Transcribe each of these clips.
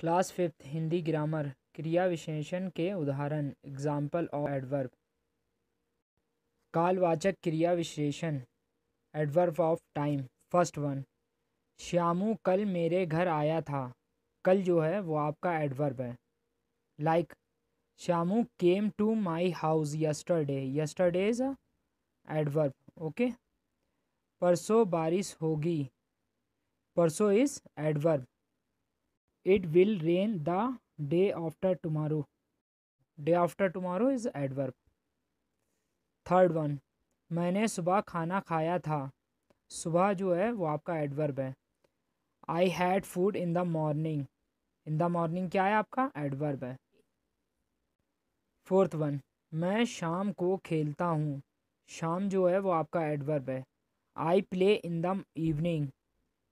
Class fifth Hindi grammar क्रिया विशेषण के उदाहरण एग्जाम्पल और एडवर्ब कालवाचक क्रिया विशेषण adverb of time first one Shyamu कल मेरे घर आया था कल जो है वो आपका एडवर्ब है like like, Shyamu came to my house yesterday yesterday is a adverb okay परसों बारिश होगी परसों is adverb it will rain the day after tomorrow day after tomorrow is adverb third one मैंने सुबह खाना खाया था सुबह जो है वो आपका एडवर्ब है I had food in the morning in the morning क्या है आपका एडवर्ब है फोर्थ वन मैं शाम को खेलता हूँ शाम जो है वो आपका एडवर्ब है I play in the evening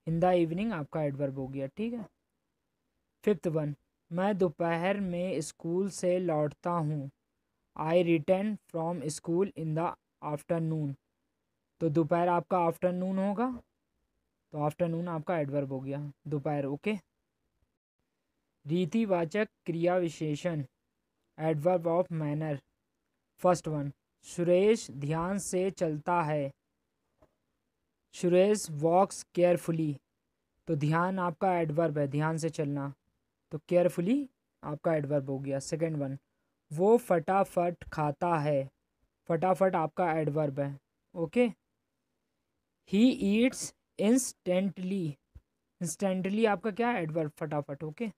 in the evening आपका एडवर्ब हो गया ठीक है फिफ्थ वन मैं दोपहर में स्कूल से लौटता हूँ I return from school in the afternoon तो दोपहर आपका आफ्टरनून होगा तो आफ्टरनून आपका एडवर्ब हो गया दोपहर ओके रीतिवाचक क्रिया विशेषण adverb of manner first one Suresh ध्यान से चलता है सुरेश वॉक्स केयरफुली तो ध्यान आपका एडवर्ब है ध्यान से चलना तो केयरफुली आपका एडवर्ब हो गया सेकेंड वन वो फटाफट खाता है फटाफट आपका एडवर्ब है okay he eats instantly instantly आपका क्या एडवर्ब फटाफट ओके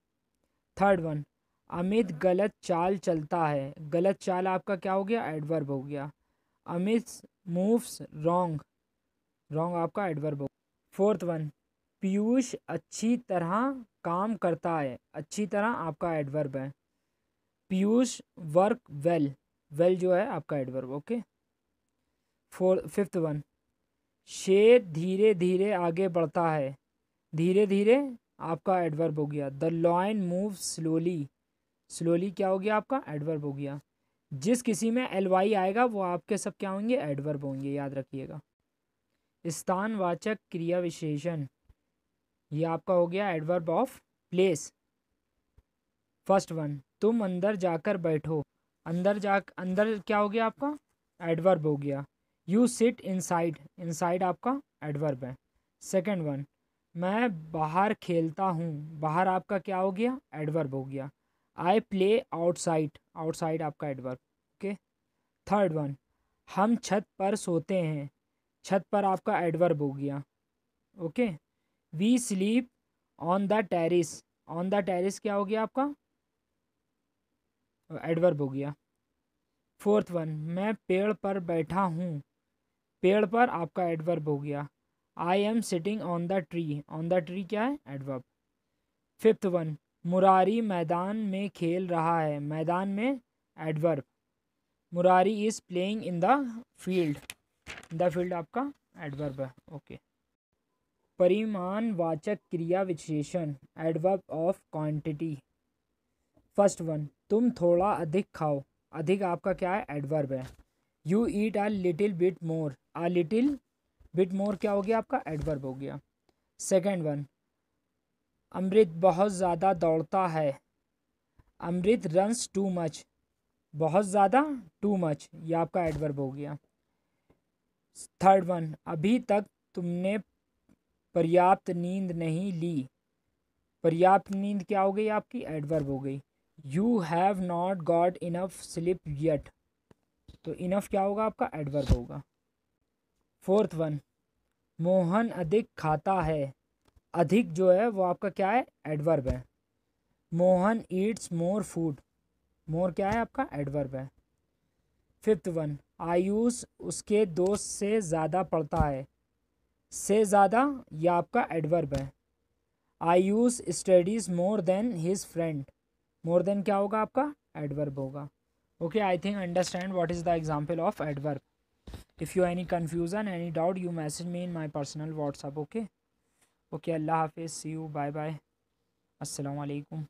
थर्ड वन अमित गलत चाल चलता है गलत चाल आपका क्या हो गया एडवर्ब हो गया अमित मूव्स रॉन्ग रॉन्ग आपका एडवर्ब हो फोर्थ वन पीयूष अच्छी तरह काम करता है अच्छी तरह आपका एडवर्ब है पीयूष वर्क वेल वेल जो है आपका adverb okay four fifth one शेर धीरे धीरे आगे बढ़ता है धीरे धीरे आपका एडवर्ब हो गया the lion move slowly slowly क्या हो गया आपका एडवर्ब हो गया जिस किसी में एल वाई आएगा वो आपके सब क्या होंगे एडवर्ब होंगे याद रखिएगा स्थानवाचक क्रिया विशेषण ये आपका हो गया adverb of place first one तुम अंदर जाकर बैठो अंदर जा अंदर क्या हो गया आपका एडवर्ब हो गया यू सिट इनसाइड इनसाइड आपका एडवर्ब है सेकंड वन मैं बाहर खेलता हूँ बाहर आपका क्या हो गया एडवर्ब हो गया आई प्ले आउटसाइड आउटसाइड आपका एडवर्ब ओके थर्ड वन हम छत पर सोते हैं छत पर आपका एडवर्ब हो गया okay okay? We sleep on the terrace on the terrace क्या हो गया आपका एडवर्ब हो गया फोर्थ वन मैं पेड़ पर बैठा हूँ पेड़ पर आपका एडवर्ब हो गया I am sitting on the tree on the tree क्या है एडवर्ब फिफ्थ वन मुरारी मैदान में खेल रहा है मैदान में adverb Murari is playing in the field the field आपका एडवर्ब है ओके okay. परिमाणवाचक क्रिया विशेषण adverb of quantity first one तुम थोड़ा अधिक खाओ अधिक आपका क्या है एडवर्ब है you eat a little bit more a little bit more क्या हो गया आपका एडवर्ब हो गया सेकेंड वन अमृत बहुत ज़्यादा दौड़ता है अमृत रन्स टू मच बहुत ज़्यादा टू मच ये आपका एडवर्ब हो गया थर्ड वन अभी तक तुमने पर्याप्त नींद नहीं ली पर्याप्त नींद क्या हो गई आपकी एडवर्ब हो गई you have not got enough sleep yet तो इनफ क्या होगा आपका एडवर्ब होगा फोर्थ वन मोहन अधिक खाता है अधिक जो है वो आपका क्या है एडवर्ब है Mohan eats more food more क्या है आपका एडवर्ब है फिफ्थ वन आयुष उसके दोस्त से ज़्यादा पढ़ता है से ज़्यादा यह आपका एडवर्ब है I use studies more than his friend more than क्या होगा आपका एडवर्ब होगा okay I think understand what is the example of adverb if you any confusion any doubt you message me in my personal WhatsApp okay okay अल्लाह हाफिज़ see you bye bye अस्सलाम वालेकुम